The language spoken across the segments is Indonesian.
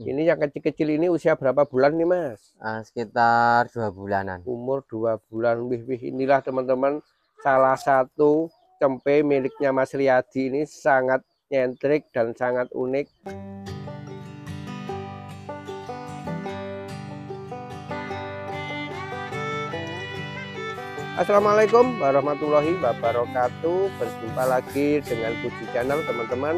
Hmm. Ini yang kecil-kecil ini usia berapa bulan nih mas? Uh, sekitar dua bulanan. Umur dua bulan. Wih wih inilah teman-teman salah satu cempe miliknya Mas Riyadi ini sangat nyentrik dan sangat unik. Assalamualaikum warahmatullahi wabarakatuh Berjumpa lagi dengan Puji Channel teman-teman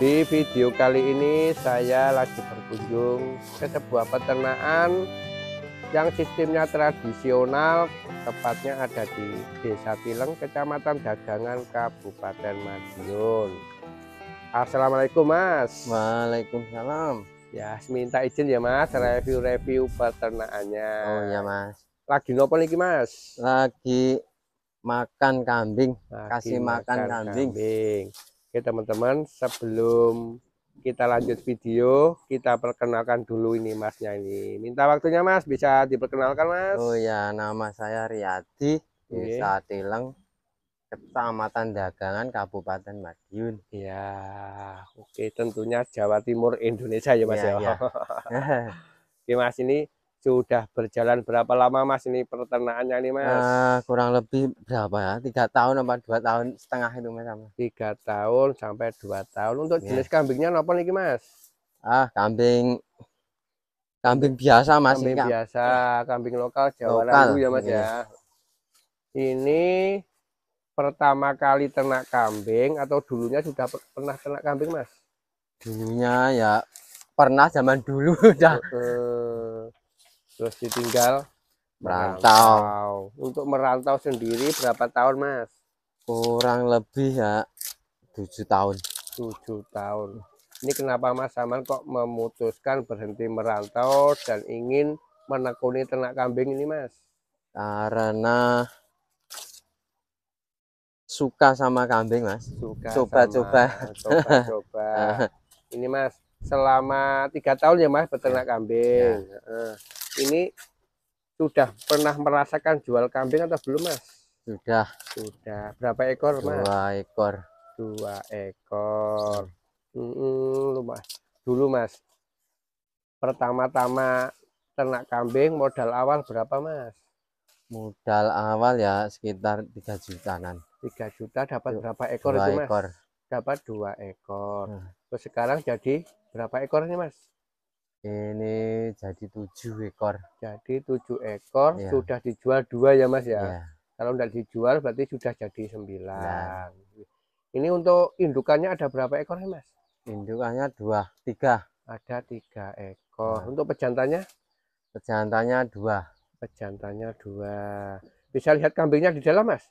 di video kali ini saya lagi berkunjung ke sebuah peternakan yang sistemnya tradisional, tepatnya ada di Desa Tileng, Kecamatan Dagangan, Kabupaten Madiun. Assalamualaikum Mas. Waalaikumsalam. Ya, minta izin ya Mas, review-review peternakannya. Oh iya Mas. Lagi nopo lagi Mas? Lagi makan kambing, lagi kasih makan, makan kambing. kambing. Oke teman-teman, sebelum kita lanjut video, kita perkenalkan dulu ini masnya ini. Minta waktunya mas, bisa diperkenalkan mas? Oh ya, nama saya Riyadi, okay. Tileng, Kecamatan Dagangan Kabupaten Madiun. Ya, oke tentunya Jawa Timur Indonesia ya Mas iya, ya. ya. ya. oke Mas ini sudah berjalan berapa lama mas ini peternakannya ini mas uh, kurang lebih berapa ya tiga tahun apa dua tahun setengah itu mas tiga tahun sampai dua tahun untuk iya. jenis kambingnya apa lagi mas ah kambing kambing biasa mas kambing ini, biasa kambing lokal Jawa lokal. ya mas iya. ya ini pertama kali ternak kambing atau dulunya sudah pernah ternak kambing mas dulunya ya pernah zaman dulu udah uh terus ditinggal merantau. merantau. Untuk merantau sendiri berapa tahun, Mas? Kurang lebih ya tujuh tahun. Tujuh tahun. Ini kenapa Mas Saman kok memutuskan berhenti merantau dan ingin menekuni ternak kambing ini, Mas? Karena suka sama kambing, Mas. Suka. Coba-coba. Coba-coba. ini, Mas, selama tiga tahun ya, Mas, peternak ya. kambing. Ya ini sudah pernah merasakan jual kambing atau belum mas? Sudah. Sudah. Berapa ekor mas? Dua ekor. Dua ekor. Hmm, lu mas. Dulu mas. Pertama-tama ternak kambing modal awal berapa mas? Modal awal ya sekitar 3 jutaan. 3 juta dapat berapa ekor dua itu mas? ekor. Dapat dua ekor. Hmm. Terus sekarang jadi berapa ekor nih mas? ini jadi tujuh ekor jadi tujuh ekor ya. sudah dijual dua ya mas ya, ya. kalau tidak dijual berarti sudah jadi sembilan nah. ini untuk indukannya ada berapa ekor ya mas indukannya dua tiga ada tiga iya. ekor nah. untuk pejantannya pejantannya dua pejantannya dua bisa lihat kambingnya di dalam mas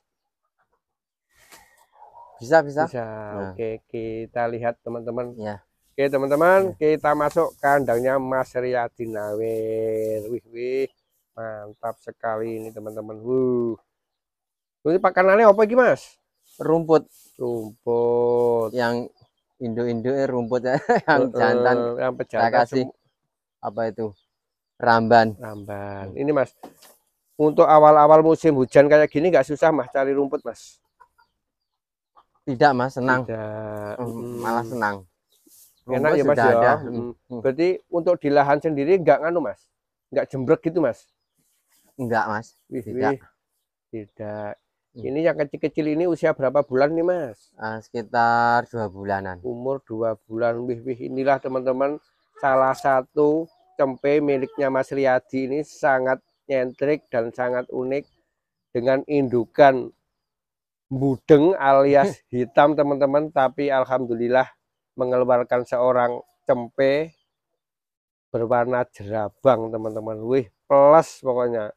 bisa bisa, bisa. Nah. oke kita lihat teman-teman ya Oke teman-teman, iya. kita masuk kandangnya Mas Riyadi Nawir. Wih, wih, mantap sekali ini teman-teman. Wuh. Ini pakanannya apa iki Mas? Rumput. Rumput. Yang induk-induk ya, rumput ya. yang jantan. Yang pejantan. Saya kasih apa itu? Ramban. Ramban. Ini Mas, untuk awal-awal musim hujan kayak gini nggak susah Mas cari rumput Mas? Tidak Mas, senang. Tidak. Hmm. Malah hmm. senang. Oh, enak ya mas ya ada. Hmm. Hmm. berarti untuk di lahan sendiri enggak nganu mas enggak jembrek gitu mas enggak mas wih, tidak wih. tidak hmm. ini yang kecil-kecil ini usia berapa bulan nih mas uh, sekitar dua bulanan umur dua bulan wih wih inilah teman-teman salah satu cempe miliknya mas Riyadi ini sangat nyentrik dan sangat unik dengan indukan budeng alias hitam teman-teman tapi alhamdulillah mengeluarkan seorang cempe berwarna jerabang teman-teman wih plus pokoknya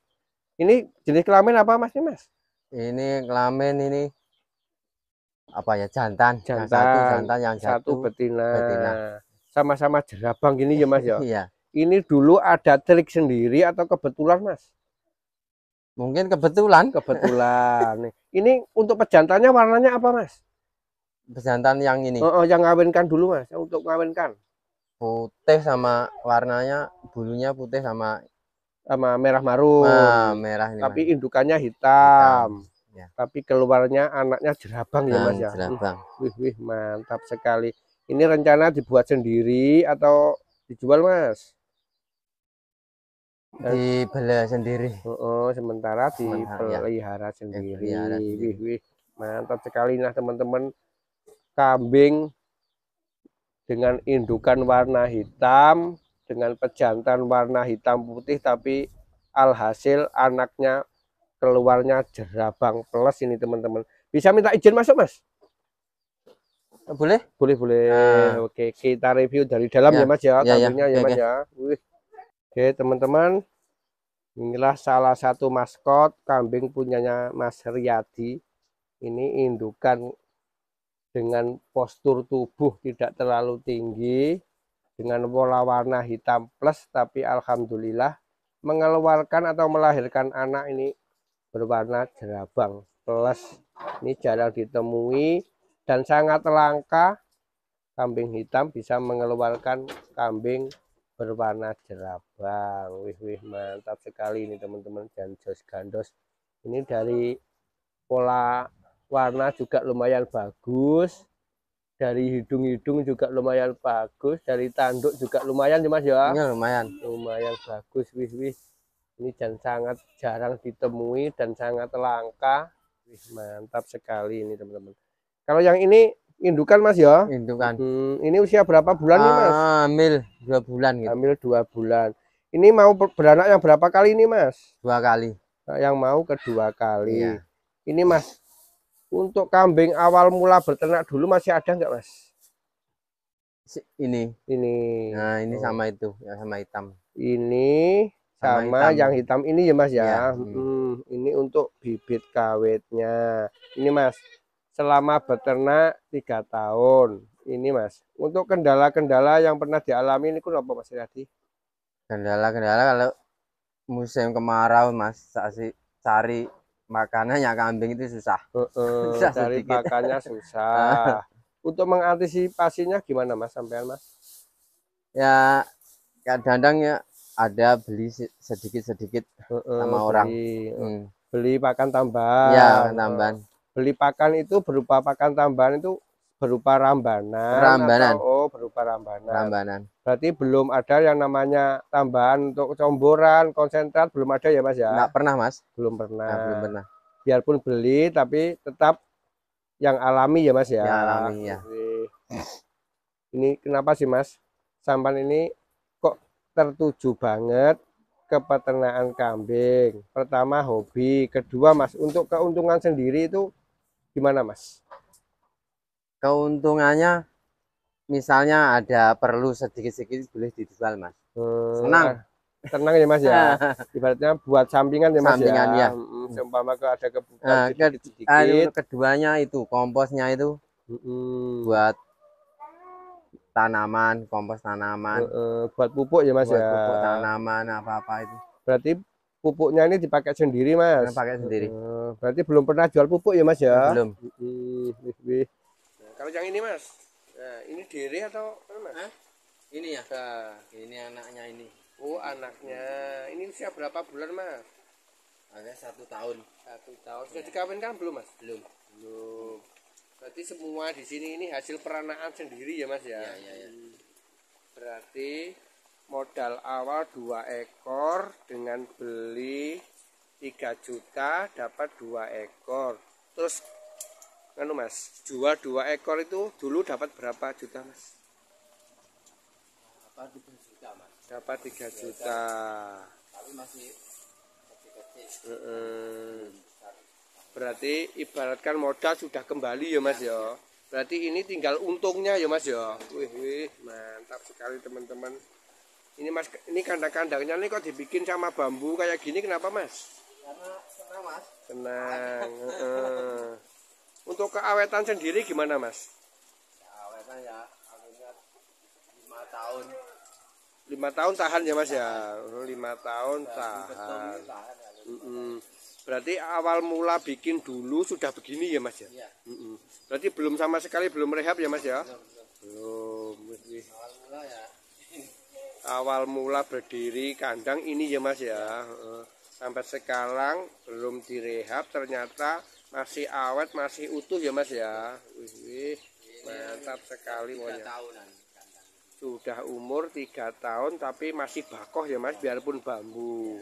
ini jenis kelamin apa mas ini mas ini kelamin ini apa ya jantan jantan yang satu jantan yang satu, satu betina sama-sama jerabang gini ya mas ya iya ini dulu ada trik sendiri atau kebetulan mas mungkin kebetulan kebetulan ini untuk pejantannya warnanya apa mas bejantan yang ini oh, oh yang ngawinkan dulu mas untuk ngawinkan putih sama warnanya bulunya putih sama sama merah marun nah, merah ini, tapi mas. indukannya hitam, hitam. Ya. tapi keluarnya anaknya jerabang nah, ya ah, mas ya jerabang. wih wih mantap sekali ini rencana dibuat sendiri atau dijual mas eh. dibeli sendiri oh, oh sementara ya. dipelihara sendiri. Ya, sendiri wih wih mantap sekali nah teman-teman kambing dengan indukan warna hitam dengan pejantan warna hitam putih tapi alhasil anaknya keluarnya jerabang plus ini teman-teman bisa minta izin masuk mas boleh boleh boleh nah. oke kita review dari dalam ya, ya mas ya, ya, ya kambingnya ya, ya mas ya, ya. Wih. oke teman-teman inilah salah satu maskot kambing punyanya mas Riyadi ini indukan dengan postur tubuh tidak terlalu tinggi, dengan pola warna hitam plus, tapi alhamdulillah mengeluarkan atau melahirkan anak ini berwarna jerabang plus. Ini jarang ditemui dan sangat langka. Kambing hitam bisa mengeluarkan kambing berwarna jerabang. Wih wih mantap sekali ini teman-teman dan jos gandos. Ini dari pola warna juga lumayan bagus dari hidung-hidung juga lumayan bagus dari tanduk juga lumayan ya mas ya, Ini iya, lumayan lumayan bagus wis wis ini dan sangat jarang ditemui dan sangat langka wih mantap sekali ini teman-teman kalau yang ini indukan mas ya indukan hmm, ini usia berapa bulan ah, nih mas hamil dua bulan gitu. hamil dua bulan ini mau beranak yang berapa kali ini mas dua kali yang mau kedua kali iya. ini mas untuk kambing awal mula berternak dulu masih ada enggak, mas? Ini, ini. Nah ini oh. sama itu, yang sama hitam. Ini sama, sama hitam. yang hitam ini ya mas ya. ya. Hmm. ini untuk bibit kawetnya. Ini mas, selama beternak tiga tahun. Ini mas, untuk kendala-kendala yang pernah dialami ini kok apa mas tadi? Kendala-kendala kalau musim kemarau mas, saat cari makanannya kambing itu susah. Uh, uh, susah cari sedikit. makannya susah. Untuk mengantisipasinya gimana Mas sampean Mas? Ya kadang-kadang ya ada beli sedikit-sedikit uh, uh, sama beli, orang. Eh, hmm. Beli pakan tambahan. Ya, tambahan. Beli pakan itu berupa pakan tambahan itu berupa rambanan. Rambanan. Atau, oh, berupa rambanan. Rambanan. Berarti belum ada yang namanya tambahan untuk comboran, konsentrat belum ada ya, Mas ya? Enggak pernah, Mas. Belum pernah. Nah, belum pernah. Biarpun beli tapi tetap yang alami ya, Mas ya. Yang alami ya. Ini kenapa sih, Mas? Sampan ini kok tertuju banget ke peternakan kambing. Pertama hobi, kedua Mas untuk keuntungan sendiri itu gimana, Mas? keuntungannya misalnya ada perlu sedikit-sedikit boleh dijual mas hmm, senang ah, senang ya mas ya ibaratnya buat sampingan ya mas ya? sampingan, ya, ya. Hmm, seumpama ke ada kebutuhan nah, sedikit, -sedikit. Ah, iya, keduanya itu komposnya itu hmm. buat tanaman kompos tanaman uh, buat pupuk ya mas buat ya pupuk tanaman apa apa itu berarti pupuknya ini dipakai sendiri mas dipakai sendiri uh, berarti belum pernah jual pupuk ya mas ya belum uh, kalau yang ini mas, nah, ini diri atau apa mas? Hah? Ini ya. Nah. Ini anaknya ini. Oh anaknya, ini usia berapa bulan mas? Ada satu tahun. Satu tahun. Sudah ya. dikawinkan belum mas? Belum. Belum. Berarti semua di sini ini hasil peranaan sendiri ya mas ya? Iya iya. Ya. Berarti modal awal dua ekor dengan beli tiga juta dapat dua ekor. Terus anu mas jual dua ekor itu dulu dapat berapa juta mas dapat tiga juta mas dapat tiga juta tapi masih kecil-kecil mm -hmm. berarti ibaratkan modal sudah kembali ya mas ya berarti ini tinggal untungnya ya mas ya wih, wih mantap sekali teman-teman ini mas ini kandang-kandangnya ini kok dibikin sama bambu kayak gini kenapa mas karena senang mas senang untuk keawetan sendiri gimana mas? Keawetan ya, awetnya 5 tahun. 5 tahun tahan ya mas ya? 5 tahun tahan. Ya, Berarti awal mula bikin dulu sudah begini ya mas ya? Iya. Berarti belum sama sekali belum rehab ya mas ya? Belum. belum. Awal mula ya. awal mula berdiri kandang ini ya mas ya. Iya. Sampai sekarang belum direhab ternyata masih awet masih utuh ya mas ya wih, wih. mantap sekali pokoknya sudah umur tiga tahun tapi masih bakoh ya mas biarpun bambu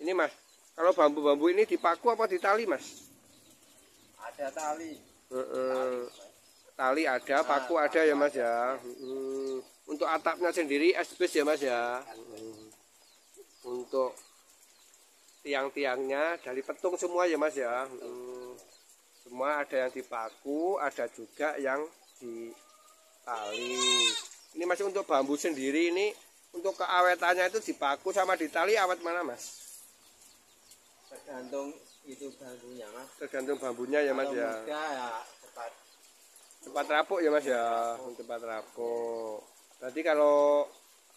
ini mas kalau bambu-bambu ini dipaku apa ditali mas ada tali uh -uh. tali ada ah, paku ada ya mas ya untuk atapnya sendiri sps ya mas ya untuk tiang-tiangnya dari petung semua ya mas ya hmm semua ada yang dipaku ada juga yang di ditali ini masih untuk bambu sendiri ini untuk keawetannya itu dipaku sama ditali awet mana mas tergantung itu bambunya mas tergantung bambunya ya mas ya. ya cepat cepat ya mas ya tempat rapuh berarti kalau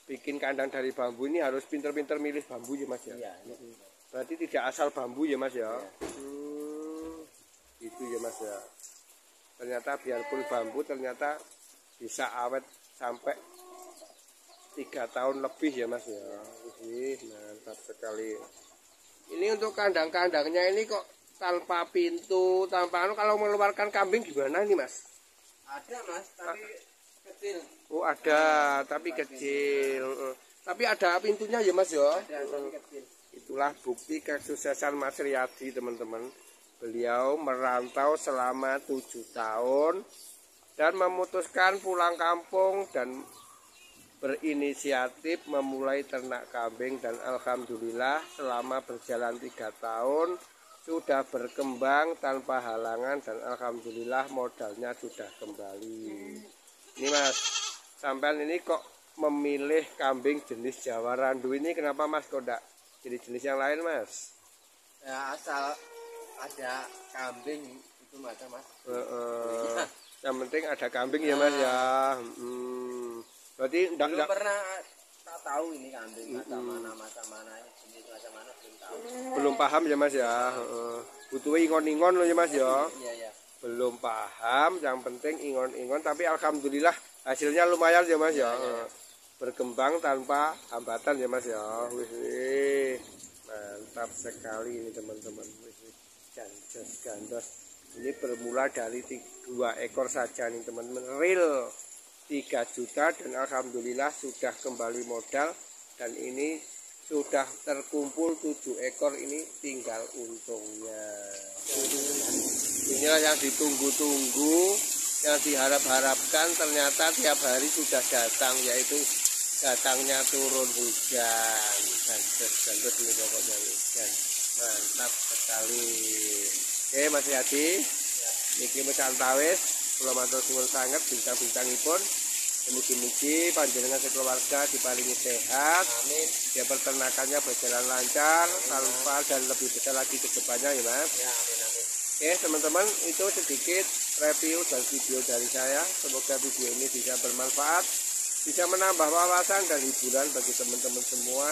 bikin kandang dari bambu ini harus pinter-pinter milih bambu ya mas ya. Iya, iya, Berarti tidak asal bambu ya mas ya. Iya. Hmm gitu ya mas ya ternyata biarpun bambu ternyata bisa awet sampai tiga tahun lebih ya mas ya Ini mantap sekali ini untuk kandang-kandangnya ini kok tanpa pintu tanpa anu, kalau mengeluarkan kambing gimana nih mas ada mas tapi ah. kecil oh ada nah, tapi kecil pintu. tapi ada pintunya ya mas ya ada, tapi kecil. itulah bukti kesuksesan mas Riyadi teman-teman Beliau merantau selama tujuh tahun dan memutuskan pulang kampung dan berinisiatif memulai ternak kambing dan alhamdulillah selama berjalan tiga tahun sudah berkembang tanpa halangan dan alhamdulillah modalnya sudah kembali. Ini mas, sampean ini kok memilih kambing jenis Jawa Randu ini kenapa mas kok tidak jenis-jenis yang lain mas? Ya asal ada kambing itu macam mas uh, uh, yang penting ada kambing ya mas ya ah. hmm. berarti enggak, pernah tak tahu ini kambing macam mana macam mana jenis macam mana belum tahu belum paham ya mas ya uh, butuh ingon-ingon loh ya mas ya iya, iya. belum paham yang penting ingon-ingon tapi alhamdulillah hasilnya lumayan ya mas ya, ya, ya. berkembang tanpa hambatan ya mas ya wih, wih. mantap sekali ini teman-teman wih, dan jas gandos ini bermula dari dua ekor saja nih teman-teman real 3 juta dan alhamdulillah sudah kembali modal dan ini sudah terkumpul 7 ekor ini tinggal untungnya inilah yang ditunggu-tunggu yang diharap-harapkan ternyata tiap hari sudah datang yaitu datangnya turun hujan dan terus ini pokoknya hujan mantap sekali oke Mas Yadi ya. mesan tawes. kula matur suwun sangat bintang-bintang ipun Mugi-mugi panjenengan sekeluarga dipalingi sehat. Amin. Dia peternakannya berjalan lancar, tanpa dan lebih besar lagi ke ya, Mas. Ya, amin amin. Oke, teman-teman, itu sedikit review dan video dari saya. Semoga video ini bisa bermanfaat, bisa menambah wawasan dan hiburan bagi teman-teman semua.